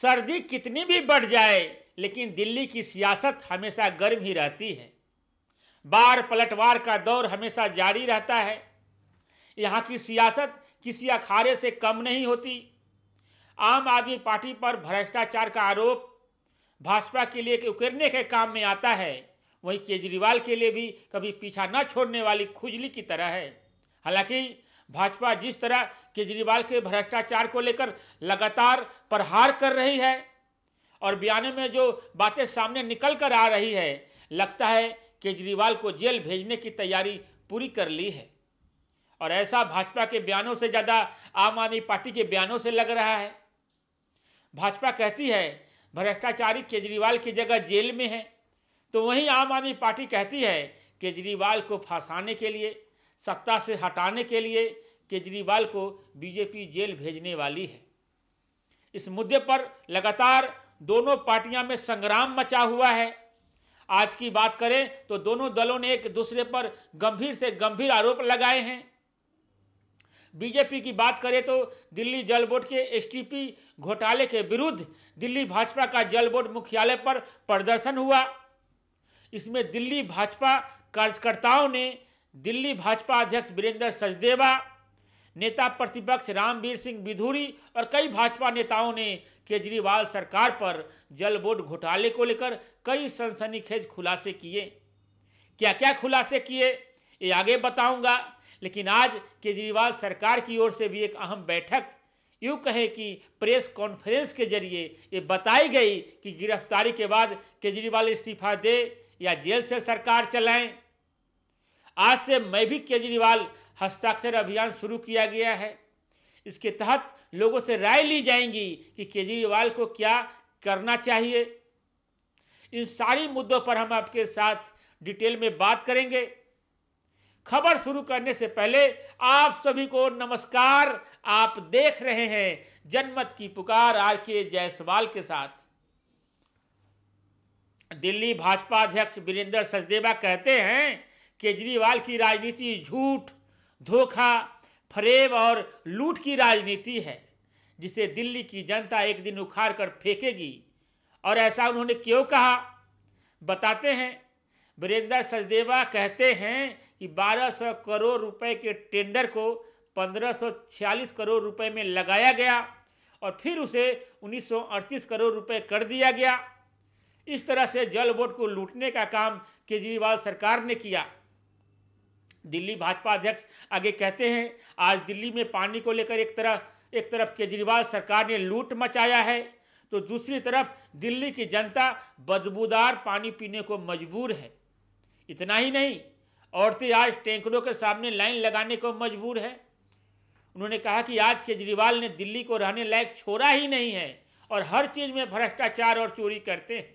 सर्दी कितनी भी बढ़ जाए लेकिन दिल्ली की सियासत हमेशा गर्म ही रहती है बार पलटवार का दौर हमेशा जारी रहता है यहाँ की सियासत किसी अखाड़े से कम नहीं होती आम आदमी पार्टी पर भ्रष्टाचार का आरोप भाजपा के लिए उकेरने के काम में आता है वहीं केजरीवाल के लिए भी कभी पीछा न छोड़ने वाली खुजली की तरह है हालांकि भाजपा जिस तरह केजरीवाल के भ्रष्टाचार को लेकर लगातार प्रहार कर रही है और बयाने में जो बातें सामने निकल कर आ रही है लगता है केजरीवाल को जेल भेजने की तैयारी पूरी कर ली है और ऐसा भाजपा के बयानों से ज़्यादा आम आदमी पार्टी के बयानों से लग रहा है भाजपा कहती है भ्रष्टाचारी केजरीवाल की जगह जेल में है तो वहीं आम आदमी पार्टी कहती है केजरीवाल को फंसाने के लिए सत्ता से हटाने के लिए केजरीवाल को बीजेपी जेल भेजने वाली है इस मुद्दे पर लगातार दोनों पार्टियां में संग्राम मचा हुआ है आज की बात करें तो दोनों दलों ने एक दूसरे पर गंभीर से गंभीर आरोप लगाए हैं बीजेपी की बात करें तो दिल्ली जल बोर्ड के एसटीपी घोटाले के विरुद्ध दिल्ली भाजपा का जल बोर्ड मुख्यालय पर प्रदर्शन हुआ इसमें दिल्ली भाजपा कार्यकर्ताओं ने दिल्ली भाजपा अध्यक्ष वीरेंद्र सचदेवा नेता प्रतिपक्ष रामवीर सिंह बिधूरी और कई भाजपा नेताओं ने केजरीवाल सरकार पर जल बोर्ड घोटाले को लेकर कई सनसनीखेज खुलासे किए क्या क्या खुलासे किए ये आगे बताऊंगा लेकिन आज केजरीवाल सरकार की ओर से भी एक अहम बैठक यूँ कहें कि प्रेस कॉन्फ्रेंस के जरिए ये बताई गई कि गिरफ्तारी के बाद केजरीवाल इस्तीफा दे या जेल से सरकार चलाएं आज से मैं भी केजरीवाल हस्ताक्षर अभियान शुरू किया गया है इसके तहत लोगों से राय ली जाएंगी कि केजरीवाल को क्या करना चाहिए इन सारी मुद्दों पर हम आपके साथ डिटेल में बात करेंगे खबर शुरू करने से पहले आप सभी को नमस्कार आप देख रहे हैं जनमत की पुकार आर के जायसवाल के साथ दिल्ली भाजपा अध्यक्ष वीरेंद्र सचदेवा कहते हैं केजरीवाल की राजनीति झूठ धोखा फरेब और लूट की राजनीति है जिसे दिल्ली की जनता एक दिन उखाड़ कर फेंकेगी और ऐसा उन्होंने क्यों कहा बताते हैं वीरेंद्र सचदेवा कहते हैं कि 1200 करोड़ रुपए के टेंडर को 1546 करोड़ रुपए में लगाया गया और फिर उसे 1938 करोड़ रुपए कर दिया गया इस तरह से जल बोर्ड को लूटने का काम केजरीवाल सरकार ने किया दिल्ली भाजपा अध्यक्ष आगे कहते हैं आज दिल्ली में पानी को लेकर एक तरह एक तरफ केजरीवाल सरकार ने लूट मचाया है तो दूसरी तरफ दिल्ली की जनता बदबूदार पानी पीने को मजबूर है इतना ही नहीं औरतें आज टैंकरों के सामने लाइन लगाने को मजबूर है उन्होंने कहा कि आज केजरीवाल ने दिल्ली को रहने लायक छोड़ा ही नहीं है और हर चीज़ में भ्रष्टाचार और चोरी करते हैं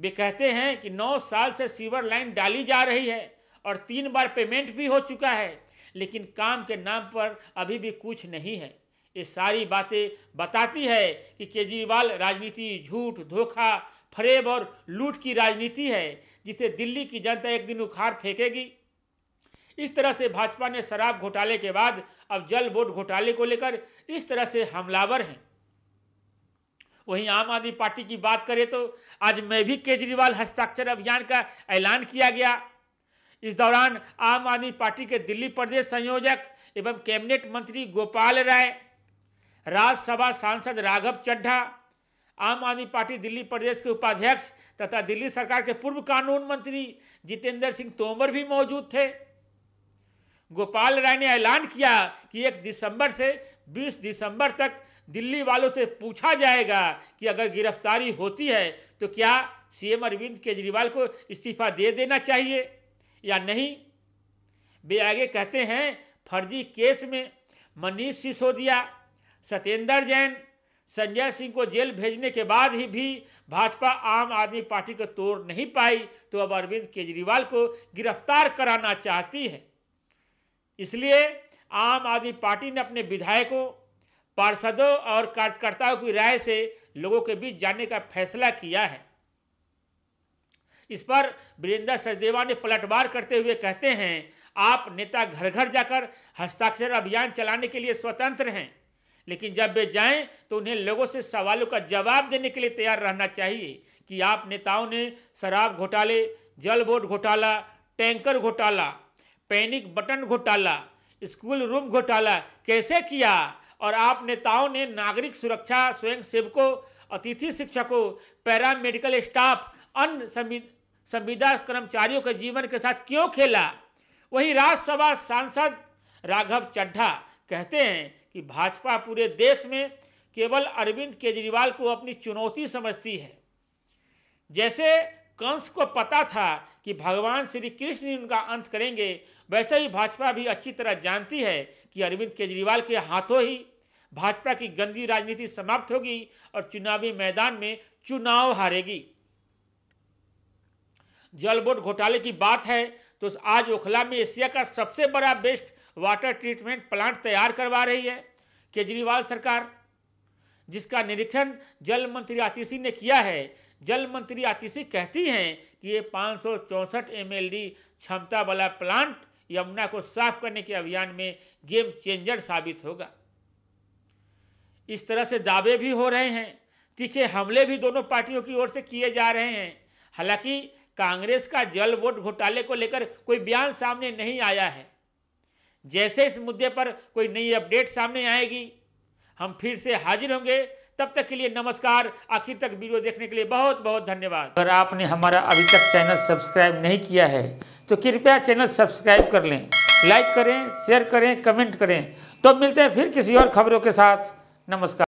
वे कहते हैं कि नौ साल से सीवर लाइन डाली जा रही है और तीन बार पेमेंट भी हो चुका है लेकिन काम के नाम पर अभी भी कुछ नहीं है ये सारी बातें बताती है कि केजरीवाल राजनीति झूठ धोखा फरेब और लूट की राजनीति है जिसे दिल्ली की जनता एक दिन उखाड़ फेंकेगी इस तरह से भाजपा ने शराब घोटाले के बाद अब जल बोर्ड घोटाले को लेकर इस तरह से हमलावर हैं वहीं आम आदमी पार्टी की बात करें तो आज मैं भी केजरीवाल हस्ताक्षर अभियान का ऐलान किया गया इस दौरान आम आदमी पार्टी के दिल्ली प्रदेश संयोजक एवं कैबिनेट मंत्री गोपाल राय राज्यसभा सांसद राघव चड्ढा आम आदमी पार्टी दिल्ली प्रदेश के उपाध्यक्ष तथा दिल्ली सरकार के पूर्व कानून मंत्री जितेंद्र सिंह तोमर भी मौजूद थे गोपाल राय ने ऐलान किया कि एक दिसंबर से 20 दिसंबर तक दिल्ली वालों से पूछा जाएगा कि अगर गिरफ्तारी होती है तो क्या सीएम अरविंद केजरीवाल को इस्तीफा दे देना चाहिए या नहीं वे आगे कहते हैं फर्जी केस में मनीष सिसोदिया सत्येंद्र जैन संजय सिंह को जेल भेजने के बाद ही भी भाजपा आम आदमी पार्टी को तोड़ नहीं पाई तो अब अरविंद केजरीवाल को गिरफ्तार कराना चाहती है इसलिए आम आदमी पार्टी ने अपने विधायकों पार्षदों और कार्यकर्ताओं की राय से लोगों के बीच जाने का फैसला किया है इस पर वीरेंद्र सचदेवा ने पलटवार करते हुए कहते हैं आप नेता घर घर जाकर हस्ताक्षर अभियान चलाने के लिए स्वतंत्र हैं लेकिन जब वे जाएं तो उन्हें लोगों से सवालों का जवाब देने के लिए तैयार रहना चाहिए कि आप नेताओं ने शराब घोटाले जल बोर्ड घोटाला टैंकर घोटाला पैनिक बटन घोटाला स्कूल रूम घोटाला कैसे किया और आप नेताओं ने नागरिक सुरक्षा स्वयं सेवकों अतिथि शिक्षकों पैरामेडिकल स्टाफ अन्य संविदा कर्मचारियों के जीवन के साथ क्यों खेला वही राज्यसभा सांसद राघव चड्ढा कहते हैं कि भाजपा पूरे देश में केवल अरविंद केजरीवाल को अपनी चुनौती समझती है जैसे कंस को पता था कि भगवान श्री कृष्ण ही उनका अंत करेंगे वैसे ही भाजपा भी अच्छी तरह जानती है कि अरविंद केजरीवाल के हाथों ही भाजपा की गंदी राजनीति समाप्त होगी और चुनावी मैदान में चुनाव हारेगी जल बोर्ड घोटाले की बात है तो आज ओखला में एशिया का सबसे बड़ा बेस्ट वाटर ट्रीटमेंट प्लांट तैयार करवा रही है केजरीवाल सरकार जिसका निरीक्षण जल मंत्री आतिशी ने किया है जल मंत्री आतिशी कहती हैं कि ये पाँच सौ एम क्षमता वाला प्लांट यमुना को साफ करने के अभियान में गेम चेंजर साबित होगा इस तरह से दावे भी हो रहे हैं तीखे हमले भी दोनों पार्टियों की ओर से किए जा रहे हैं हालांकि कांग्रेस का जल वोट घोटाले को लेकर कोई बयान सामने नहीं आया है जैसे इस मुद्दे पर कोई नई अपडेट सामने आएगी हम फिर से हाजिर होंगे तब तक के लिए नमस्कार आखिर तक वीडियो देखने के लिए बहुत बहुत धन्यवाद अगर आपने हमारा अभी तक चैनल सब्सक्राइब नहीं किया है तो कृपया चैनल सब्सक्राइब कर लें लाइक करें शेयर करें कमेंट करें तो मिलते हैं फिर किसी और खबरों के साथ नमस्कार